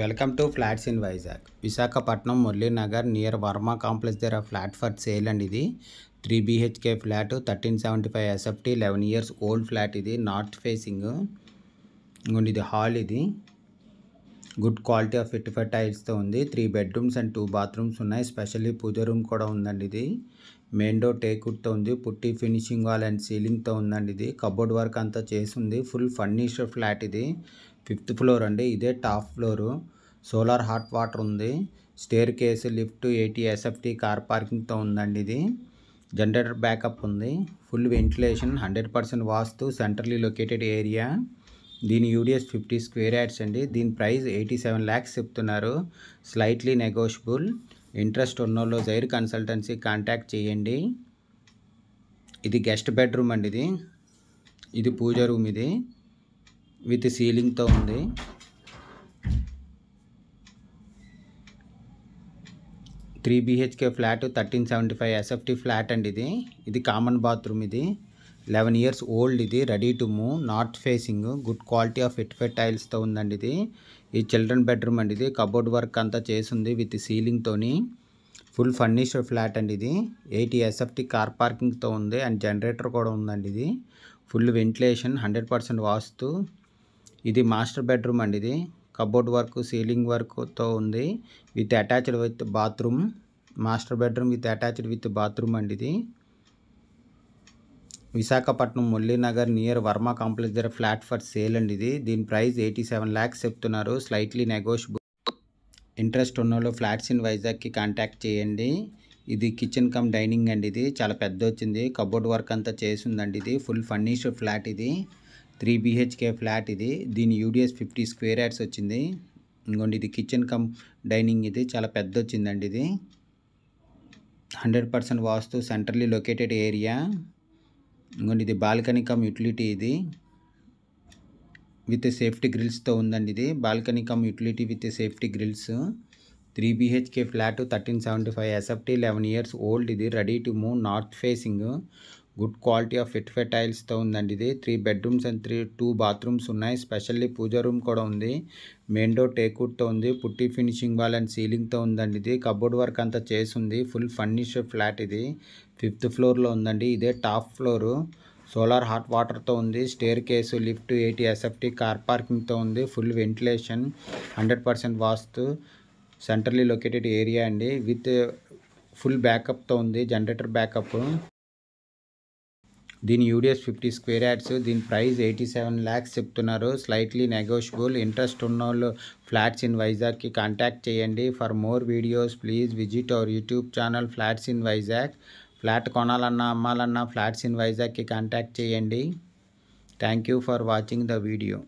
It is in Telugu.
welcome to flats in Vizag Visakhapatnam Muralinagar near Varma complex దగ్గర ఫ్లాట్ ఫర్ సేల్ అండి ఇది three BHK flat thirteen seventy five SFT eleven years old flat ఇది నార్త్ ఫేసింగ్ ఇంకోండి ఇది హాల్ ఇది గుడ్ క్వాలిటీ ఆఫ్ ఫిట్ ఫర్ టైల్స్తో ఉంది three bedrooms and two bathrooms ఉన్నాయి స్పెషల్లీ పూజ రూమ్ కూడా ఉందండి ఇది మెయిన్ డోర్ టేకుడ్తో ఉంది పుట్టి ఫినిషింగ్ వాల్ అండ్ సీలింగ్తో ఉందండి ఇది కబోర్డ్ వర్క్ అంతా చేసి ఉంది ఫుల్ ఫర్నిష్డ్ ఫ్లాట్ ఇది ఫిఫ్త్ ఫ్లోర్ అండి ఇదే top floor solar hot water ఉంది staircase lift eighty SFT car పార్కింగ్తో ఉందండి ఇది జనరేటర్ బ్యాకప్ ఉంది full ventilation hundred percent vastu centrally located area దీని యూడిఎస్ ఫిఫ్టీ స్క్వేర్ యాడ్స్ అండి దీని ప్రైస్ ఎయిటీ సెవెన్ ల్యాక్స్ చెప్తున్నారు స్లైట్లీ నెగోషియబుల్ ఇంట్రెస్ట్ ఉన్నోళ్ళు జైర్ కన్సల్టెన్సీ కాంటాక్ట్ చేయండి ఇది గెస్ట్ బెడ్రూమ్ అండి ఇది ఇది పూజ రూమ్ ఇది విత్ సీలింగ్తో ఉంది three BHK flat thirteen seventy five SFT flat అండి ఇది ఇది కామన్ బాత్రూమ్ ఇది లెవెన్ ఇయర్స్ ఓల్డ్ ఇది ready to move north facing good quality of ఫిట్ఫెట్ టైల్స్తో ఉందండి ఇది ఈ చిల్డ్రన్ బెడ్రూమ్ అండి ఇది కబోర్డ్ వర్క్ అంతా చేసింది విత్ సీలింగ్తోని ఫుల్ ఫర్నిష్డ్ ఫ్లాట్ అండి ఇది ఎయిటీ ఎస్ఎఫ్టీ కార్ పార్కింగ్తో ఉంది అండ్ జనరేటర్ కూడా ఉందండి ఇది full ventilation hundred percent vastu ఇది మాస్టర్ బెడ్రూమ్ అండి ఇది కబోర్డ్ వర్క్ సీలింగ్ వర్క్తో ఉంది with attached with bathroom master bedroom with attached with bathroom అండి ఇది విశాఖపట్నం మురళీనగర్ నియర్ వర్మ కాంప్లెక్స్ దగ్గర ఫ్లాట్ ఫర్ సేల్ అండి ఇది దీని ప్రైస్ ఎయిటీ సెవెన్ ల్యాక్స్ చెప్తున్నారు స్లైట్లీ నెగోషియబుల్ ఇంట్రెస్ట్ ఉన్న వాళ్ళు ఫ్లాట్స్ ఇన్ వైజాగ్కి కాంటాక్ట్ చేయండి ఇది కిచెన్ కమ్ డైనింగ్ అండి ఇది చాలా పెద్ద వచ్చింది కబోర్డ్ వర్క్ అంతా చేసిందండి ఇది ఫుల్ ఫర్నిష్డ్ ఫ్లాట్ ఇది త్రీ బీహెచ్కే ఫ్లాట్ ఇది దీని యూడిఎస్ ఫిఫ్టీ స్క్వేర్ యాడ్స్ వచ్చింది ఇంకోండి ఇది కిచెన్ కమ్ డైనింగ్ ఇది చాలా పెద్ద వచ్చిందండి ఇది hundred percent vastu centrally located area ఇంకోండి ఇది బాల్కనీ కమ్ యూటిలిటీ ఇది విత్ సేఫ్టీ గ్రిల్స్తో ఉందండి ఇది balcony cum utility with safety grills three BHK flat thirteen seventy five SFT eleven years old ఇది ready to move north facing good quality of ఫెట్ టైల్స్తో ఉందండి ఇది త్రీ bedrooms and three two bathrooms ఉన్నాయి స్పెషల్లీ పూజ రూమ్ కూడా ఉంది మెయిన్ డోర్ టేక్వుడ్తో ఉంది పుట్టి ఫినిషింగ్ వాల్ అండ్ సీలింగ్తో ఉందండి ఇది కబోర్డ్ వర్క్ అంతా చేసింది ఫుల్ ఫర్నిష్ ఫ్లాట్ ఇది ఫిఫ్త్ ఫ్లోర్లో ఉందండి ఇదే టాప్ ఫ్లోరు సోలార్ హాట్ వాటర్తో ఉంది staircase lift eighty SFT car పార్కింగ్తో ఉంది full ventilation hundred percent vastu centrally located area అండి విత్ ఫుల్ బ్యాకప్తో ఉంది జనరేటర్ బ్యాకప్ దీని యూడిఎస్ ఫిఫ్టీ స్క్వేర్ యాడ్స్ దీని ప్రైస్ ఎయిటీ సెవెన్ ల్యాక్స్ చెప్తున్నారు స్లైట్లీ నెగోషియబుల్ ఇంట్రెస్ట్ వాళ్ళు ఫ్లాట్స్ ఇన్ వైజాగ్కి కాంటాక్ట్ చేయండి for more videos please visit our YouTube channel flats in Vizag flat కొనాలన్నా అమ్మాలన్నా ఫ్లాట్స్ ఇన్ వైజాగ్కి కాంటాక్ట్ చేయండి thank you for watching the video